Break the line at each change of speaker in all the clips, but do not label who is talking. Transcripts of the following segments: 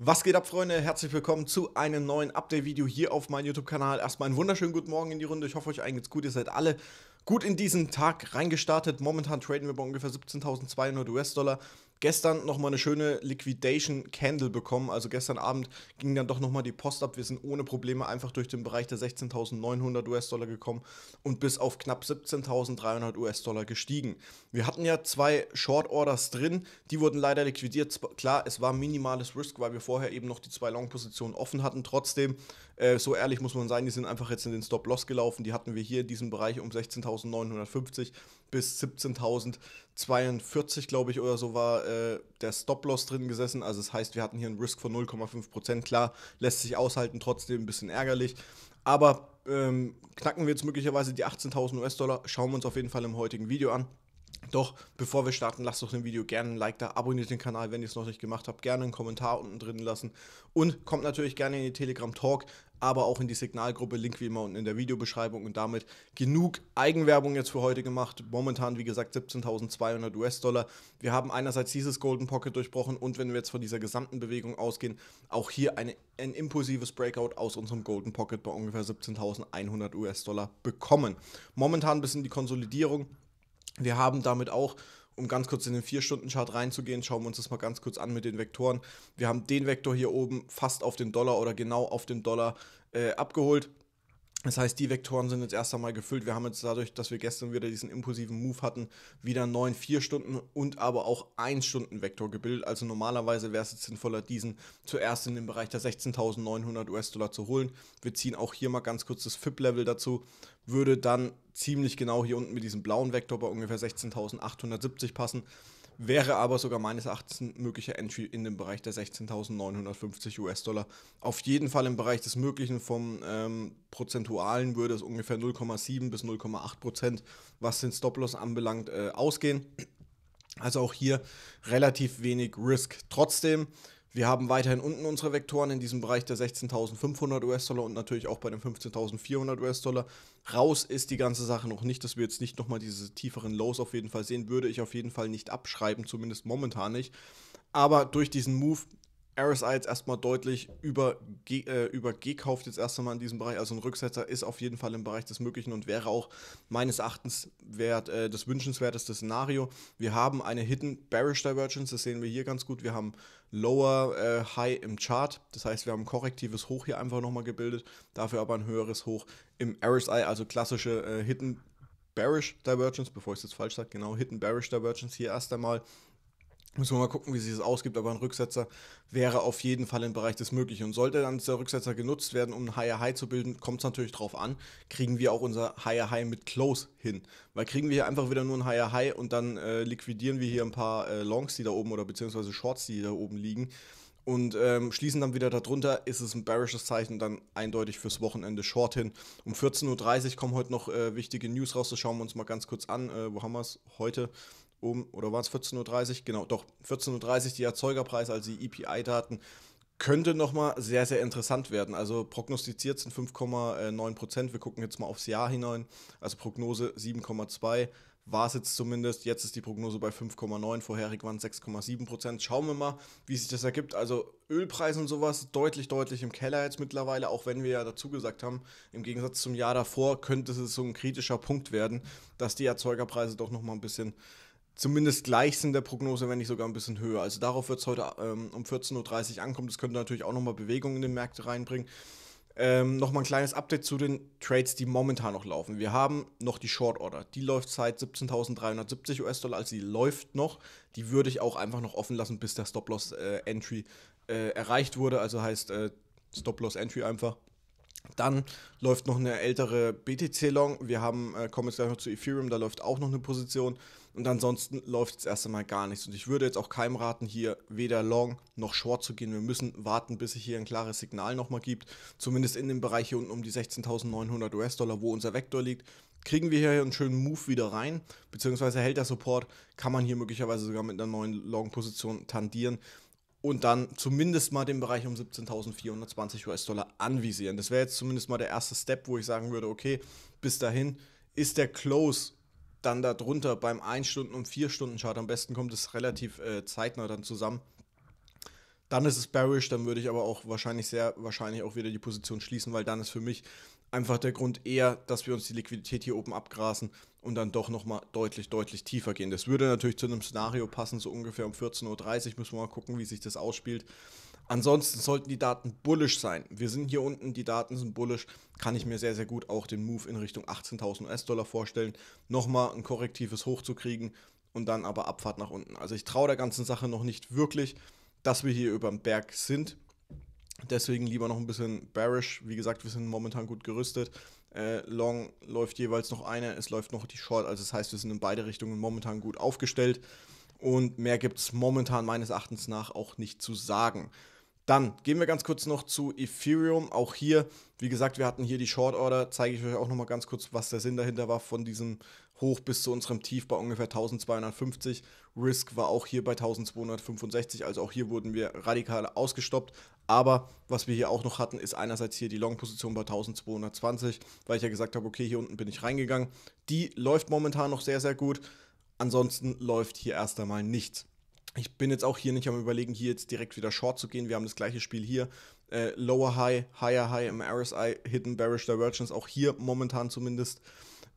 Was geht ab, Freunde? Herzlich willkommen zu einem neuen Update-Video hier auf meinem YouTube-Kanal. Erstmal einen wunderschönen guten Morgen in die Runde. Ich hoffe, euch allen geht's gut. Ihr seid alle gut in diesen Tag reingestartet. Momentan traden wir bei ungefähr 17.200 US-Dollar. Gestern nochmal eine schöne Liquidation Candle bekommen. Also gestern Abend ging dann doch nochmal die Post ab. Wir sind ohne Probleme einfach durch den Bereich der 16.900 US-Dollar gekommen und bis auf knapp 17.300 US-Dollar gestiegen. Wir hatten ja zwei Short Orders drin. Die wurden leider liquidiert. Klar, es war minimales Risk, weil wir vorher eben noch die zwei Long-Positionen offen hatten. Trotzdem, äh, so ehrlich muss man sein, die sind einfach jetzt in den Stop-Loss gelaufen. Die hatten wir hier in diesem Bereich um 16.950 bis 17.042, glaube ich, oder so war äh, der Stop-Loss drin gesessen. Also das heißt, wir hatten hier einen Risk von 0,5%. Klar, lässt sich aushalten, trotzdem ein bisschen ärgerlich. Aber ähm, knacken wir jetzt möglicherweise die 18.000 US-Dollar, schauen wir uns auf jeden Fall im heutigen Video an. Doch, bevor wir starten, lasst doch dem Video gerne ein Like da, abonniert den Kanal, wenn ihr es noch nicht gemacht habt, gerne einen Kommentar unten drin lassen und kommt natürlich gerne in die Telegram Talk, aber auch in die Signalgruppe, Link wie immer unten in der Videobeschreibung und damit genug Eigenwerbung jetzt für heute gemacht. Momentan, wie gesagt, 17.200 US-Dollar. Wir haben einerseits dieses Golden Pocket durchbrochen und wenn wir jetzt von dieser gesamten Bewegung ausgehen, auch hier eine, ein impulsives Breakout aus unserem Golden Pocket bei ungefähr 17.100 US-Dollar bekommen. Momentan ein bisschen die Konsolidierung. Wir haben damit auch, um ganz kurz in den 4-Stunden-Chart reinzugehen, schauen wir uns das mal ganz kurz an mit den Vektoren. Wir haben den Vektor hier oben fast auf den Dollar oder genau auf den Dollar äh, abgeholt. Das heißt, die Vektoren sind jetzt erst einmal gefüllt. Wir haben jetzt dadurch, dass wir gestern wieder diesen impulsiven Move hatten, wieder einen neuen 4-Stunden- und aber auch 1-Stunden-Vektor gebildet. Also normalerweise wäre es jetzt sinnvoller, diesen zuerst in den Bereich der 16.900 US-Dollar zu holen. Wir ziehen auch hier mal ganz kurz das FIP-Level dazu. Würde dann ziemlich genau hier unten mit diesem blauen Vektor bei ungefähr 16.870 passen wäre aber sogar meines Erachtens ein möglicher Entry in den Bereich der 16.950 US-Dollar. Auf jeden Fall im Bereich des Möglichen vom ähm, Prozentualen würde es ungefähr 0,7 bis 0,8 Prozent, was den Stop-Loss anbelangt, äh, ausgehen. Also auch hier relativ wenig Risk. Trotzdem wir haben weiterhin unten unsere Vektoren in diesem Bereich der 16.500 US-Dollar und natürlich auch bei den 15.400 US-Dollar. Raus ist die ganze Sache noch nicht, dass wir jetzt nicht nochmal diese tieferen Lows auf jeden Fall sehen, würde ich auf jeden Fall nicht abschreiben, zumindest momentan nicht. Aber durch diesen Move RSI jetzt erstmal deutlich über, äh, übergekauft jetzt erst einmal in diesem Bereich. Also ein Rücksetzer ist auf jeden Fall im Bereich des Möglichen und wäre auch meines Erachtens wert, äh, das wünschenswerteste Szenario. Wir haben eine Hidden Bearish Divergence, das sehen wir hier ganz gut. Wir haben Lower äh, High im Chart, das heißt, wir haben ein korrektives Hoch hier einfach nochmal gebildet, dafür aber ein höheres Hoch im RSI, also klassische äh, Hidden Bearish Divergence, bevor ich es jetzt falsch sage, genau, Hidden Bearish Divergence hier erst einmal. Müssen wir mal gucken, wie sich das ausgibt, aber ein Rücksetzer wäre auf jeden Fall im Bereich des Möglichen. Und sollte dann dieser Rücksetzer genutzt werden, um ein Higher High zu bilden, kommt es natürlich darauf an, kriegen wir auch unser Higher High mit Close hin. Weil kriegen wir hier einfach wieder nur ein Higher High und dann äh, liquidieren wir hier ein paar äh, Longs, die da oben oder beziehungsweise Shorts, die da oben liegen und ähm, schließen dann wieder darunter, ist es ein bearishes Zeichen, dann eindeutig fürs Wochenende Short hin. Um 14.30 Uhr kommen heute noch äh, wichtige News raus, das schauen wir uns mal ganz kurz an. Äh, wo haben wir es heute? um, oder war es 14.30 Uhr? Genau, doch, 14.30 Uhr die Erzeugerpreise, also die EPI-Daten, könnte nochmal sehr, sehr interessant werden. Also prognostiziert sind 5,9 Prozent. Wir gucken jetzt mal aufs Jahr hinein. Also Prognose 7,2 war es jetzt zumindest. Jetzt ist die Prognose bei 5,9, vorherig waren es 6,7 Prozent. Schauen wir mal, wie sich das ergibt. Also Ölpreise und sowas deutlich, deutlich im Keller jetzt mittlerweile, auch wenn wir ja dazu gesagt haben, im Gegensatz zum Jahr davor könnte es so ein kritischer Punkt werden, dass die Erzeugerpreise doch nochmal ein bisschen zumindest gleich sind der Prognose, wenn nicht sogar ein bisschen höher. Also darauf wird es heute ähm, um 14.30 Uhr ankommen. Das könnte natürlich auch nochmal Bewegung in den Märkte reinbringen. Ähm, nochmal ein kleines Update zu den Trades, die momentan noch laufen. Wir haben noch die Short Order. Die läuft seit 17.370 US-Dollar, also die läuft noch. Die würde ich auch einfach noch offen lassen, bis der Stop-Loss-Entry äh, äh, erreicht wurde. Also heißt äh, Stop-Loss-Entry einfach. Dann läuft noch eine ältere BTC-Long. Wir haben, äh, kommen jetzt gleich noch zu Ethereum, da läuft auch noch eine Position. Und ansonsten läuft es erst einmal gar nichts. Und ich würde jetzt auch keinem raten, hier weder long noch short zu gehen. Wir müssen warten, bis es hier ein klares Signal nochmal gibt. Zumindest in dem Bereich hier unten um die 16.900 US-Dollar, wo unser Vektor liegt. Kriegen wir hier einen schönen Move wieder rein, beziehungsweise hält der Support, kann man hier möglicherweise sogar mit einer neuen Long-Position tandieren und dann zumindest mal den Bereich um 17.420 US-Dollar anvisieren. Das wäre jetzt zumindest mal der erste Step, wo ich sagen würde, okay, bis dahin ist der Close dann darunter beim 1 Stunden und 4 Stunden Chart am besten kommt es relativ äh, zeitnah dann zusammen. Dann ist es bearish, dann würde ich aber auch wahrscheinlich sehr wahrscheinlich auch wieder die Position schließen, weil dann ist für mich Einfach der Grund eher, dass wir uns die Liquidität hier oben abgrasen und dann doch nochmal deutlich, deutlich tiefer gehen. Das würde natürlich zu einem Szenario passen, so ungefähr um 14.30 Uhr müssen wir mal gucken, wie sich das ausspielt. Ansonsten sollten die Daten bullisch sein. Wir sind hier unten, die Daten sind bullisch. Kann ich mir sehr, sehr gut auch den Move in Richtung 18.000 US-Dollar vorstellen. Nochmal ein korrektives Hoch zu kriegen und dann aber Abfahrt nach unten. Also ich traue der ganzen Sache noch nicht wirklich, dass wir hier über dem Berg sind. Deswegen lieber noch ein bisschen bearish. Wie gesagt, wir sind momentan gut gerüstet. Äh, long läuft jeweils noch eine, es läuft noch die Short. Also das heißt, wir sind in beide Richtungen momentan gut aufgestellt. Und mehr gibt es momentan meines Erachtens nach auch nicht zu sagen. Dann gehen wir ganz kurz noch zu Ethereum. Auch hier, wie gesagt, wir hatten hier die Short Order. Zeige ich euch auch nochmal ganz kurz, was der Sinn dahinter war von diesem hoch bis zu unserem Tief bei ungefähr 1250. Risk war auch hier bei 1265, also auch hier wurden wir radikal ausgestoppt. Aber was wir hier auch noch hatten, ist einerseits hier die Long-Position bei 1220, weil ich ja gesagt habe, okay, hier unten bin ich reingegangen. Die läuft momentan noch sehr, sehr gut. Ansonsten läuft hier erst einmal nichts. Ich bin jetzt auch hier nicht am überlegen, hier jetzt direkt wieder Short zu gehen. Wir haben das gleiche Spiel hier. Äh, lower High, Higher High im RSI, Hidden Bearish Divergence, auch hier momentan zumindest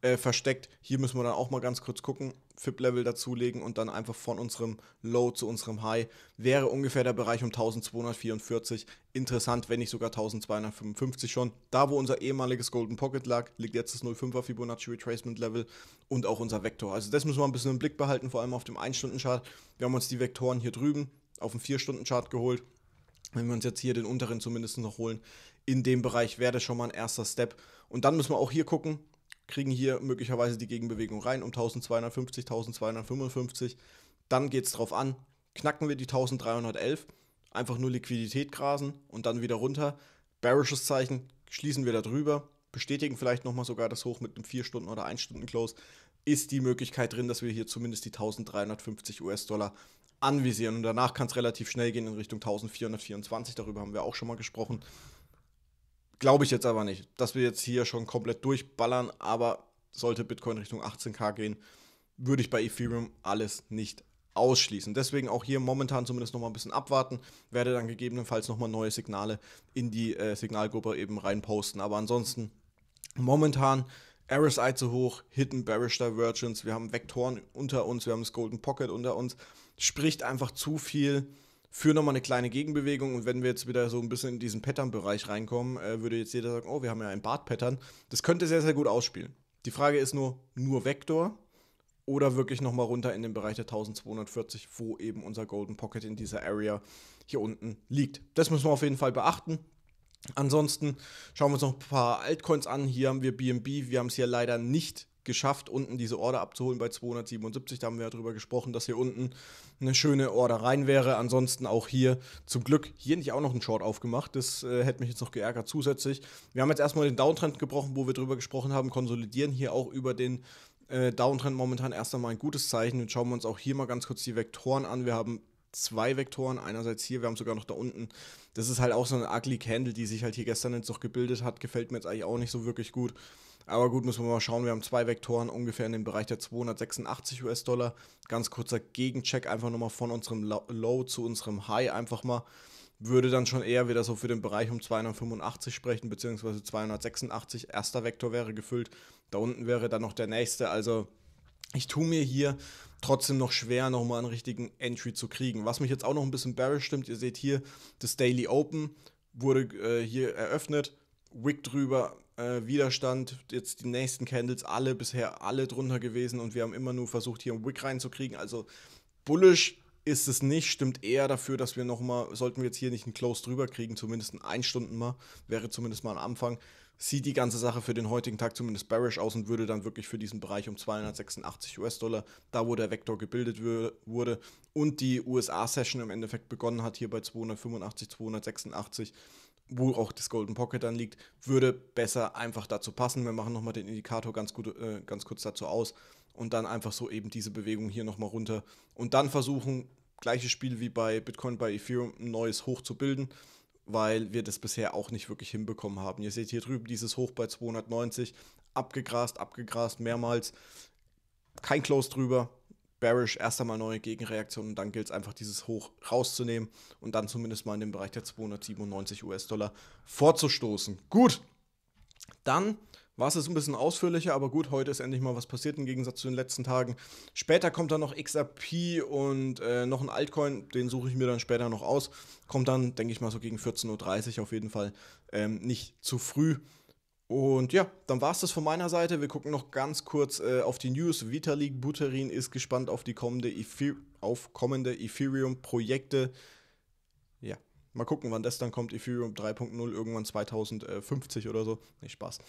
äh, versteckt. Hier müssen wir dann auch mal ganz kurz gucken, FIP-Level dazulegen und dann einfach von unserem Low zu unserem High wäre ungefähr der Bereich um 1244. Interessant, wenn nicht sogar 1255 schon. Da, wo unser ehemaliges Golden Pocket lag, liegt jetzt das 05er Fibonacci Retracement Level und auch unser Vektor. Also das müssen wir ein bisschen im Blick behalten, vor allem auf dem 1-Stunden-Chart. Wir haben uns die Vektoren hier drüben auf dem 4-Stunden-Chart geholt. Wenn wir uns jetzt hier den unteren zumindest noch holen, in dem Bereich wäre das schon mal ein erster Step. Und dann müssen wir auch hier gucken, kriegen hier möglicherweise die Gegenbewegung rein um 1250, 1255. Dann geht es drauf an, knacken wir die 1311, einfach nur Liquidität grasen und dann wieder runter. Bearisches Zeichen, schließen wir da drüber, bestätigen vielleicht nochmal sogar das Hoch mit einem 4-Stunden- oder 1-Stunden-Close. Ist die Möglichkeit drin, dass wir hier zumindest die 1350 US-Dollar anvisieren und danach kann es relativ schnell gehen in Richtung 1424, darüber haben wir auch schon mal gesprochen. Glaube ich jetzt aber nicht, dass wir jetzt hier schon komplett durchballern, aber sollte Bitcoin Richtung 18k gehen, würde ich bei Ethereum alles nicht ausschließen. Deswegen auch hier momentan zumindest nochmal ein bisschen abwarten, werde dann gegebenenfalls nochmal neue Signale in die äh, Signalgruppe eben reinposten. Aber ansonsten momentan RSI zu hoch, Hidden Bearish Divergence, wir haben Vektoren unter uns, wir haben das Golden Pocket unter uns, spricht einfach zu viel für nochmal eine kleine Gegenbewegung. Und wenn wir jetzt wieder so ein bisschen in diesen Pattern-Bereich reinkommen, äh, würde jetzt jeder sagen, oh, wir haben ja ein Bart-Pattern. Das könnte sehr, sehr gut ausspielen. Die Frage ist nur, nur Vektor oder wirklich nochmal runter in den Bereich der 1240, wo eben unser Golden Pocket in dieser Area hier unten liegt. Das müssen wir auf jeden Fall beachten. Ansonsten schauen wir uns noch ein paar Altcoins an. Hier haben wir BNB. Wir haben es hier leider nicht geschafft, unten diese Order abzuholen bei 277. Da haben wir ja drüber gesprochen, dass hier unten eine schöne Order rein wäre. Ansonsten auch hier zum Glück hier nicht auch noch einen Short aufgemacht. Das äh, hätte mich jetzt noch geärgert zusätzlich. Wir haben jetzt erstmal den Downtrend gebrochen, wo wir drüber gesprochen haben, konsolidieren hier auch über den äh, Downtrend momentan erst einmal ein gutes Zeichen. Jetzt schauen wir uns auch hier mal ganz kurz die Vektoren an. Wir haben zwei Vektoren. Einerseits hier, wir haben sogar noch da unten. Das ist halt auch so eine ugly Candle, die sich halt hier gestern jetzt noch gebildet hat. Gefällt mir jetzt eigentlich auch nicht so wirklich gut. Aber gut, müssen wir mal schauen. Wir haben zwei Vektoren ungefähr in dem Bereich der 286 US-Dollar. Ganz kurzer Gegencheck einfach nochmal von unserem Low zu unserem High einfach mal. Würde dann schon eher wieder so für den Bereich um 285 sprechen, beziehungsweise 286. Erster Vektor wäre gefüllt. Da unten wäre dann noch der nächste. Also ich tue mir hier trotzdem noch schwer, nochmal einen richtigen Entry zu kriegen. Was mich jetzt auch noch ein bisschen bearish stimmt, ihr seht hier, das Daily Open wurde äh, hier eröffnet. Wick drüber, äh, Widerstand, jetzt die nächsten Candles, alle bisher alle drunter gewesen und wir haben immer nur versucht, hier einen Wick reinzukriegen. Also bullish ist es nicht, stimmt eher dafür, dass wir nochmal, sollten wir jetzt hier nicht einen Close drüber kriegen, zumindest ein Stunden mal, wäre zumindest mal am Anfang, sieht die ganze Sache für den heutigen Tag zumindest bearish aus und würde dann wirklich für diesen Bereich um 286 US-Dollar, da wo der Vektor gebildet wurde und die USA-Session im Endeffekt begonnen hat, hier bei 285, 286, wo auch das Golden Pocket dann liegt, würde besser einfach dazu passen. Wir machen nochmal den Indikator ganz, gut, äh, ganz kurz dazu aus und dann einfach so eben diese Bewegung hier nochmal runter und dann versuchen, gleiches Spiel wie bei Bitcoin, bei Ethereum, ein neues Hoch zu bilden, weil wir das bisher auch nicht wirklich hinbekommen haben. Ihr seht hier drüben dieses Hoch bei 290, abgegrast, abgegrast mehrmals, kein Close drüber, Bearish erst einmal neue Gegenreaktionen und dann gilt es einfach, dieses Hoch rauszunehmen und dann zumindest mal in den Bereich der 297 US-Dollar vorzustoßen. Gut, dann war es jetzt ein bisschen ausführlicher, aber gut, heute ist endlich mal was passiert im Gegensatz zu den letzten Tagen. Später kommt dann noch XRP und äh, noch ein Altcoin, den suche ich mir dann später noch aus. Kommt dann, denke ich mal, so gegen 14.30 Uhr auf jeden Fall ähm, nicht zu früh. Und ja, dann war es das von meiner Seite. Wir gucken noch ganz kurz äh, auf die News. Vitalik Buterin ist gespannt auf die kommende auf kommende Ethereum-Projekte. Ja, mal gucken, wann das dann kommt. Ethereum 3.0 irgendwann 2050 oder so. Nicht nee, Spaß.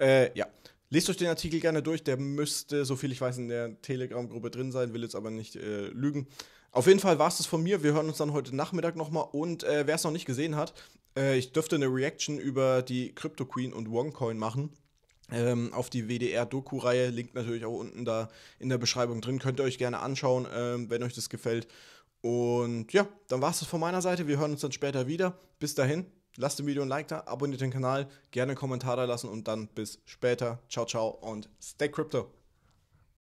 Äh, ja, lest euch den Artikel gerne durch. Der müsste, soviel ich weiß, in der Telegram-Gruppe drin sein. Will jetzt aber nicht äh, lügen. Auf jeden Fall war es das von mir. Wir hören uns dann heute Nachmittag nochmal. Und äh, wer es noch nicht gesehen hat, äh, ich dürfte eine Reaction über die Crypto Queen und OneCoin machen. Ähm, auf die WDR-Doku-Reihe, Link natürlich auch unten da in der Beschreibung drin. Könnt ihr euch gerne anschauen, ähm, wenn euch das gefällt. Und ja, dann war es das von meiner Seite. Wir hören uns dann später wieder. Bis dahin, lasst dem Video ein Like da, abonniert den Kanal, gerne einen Kommentar da lassen und dann bis später. Ciao, ciao und stay crypto.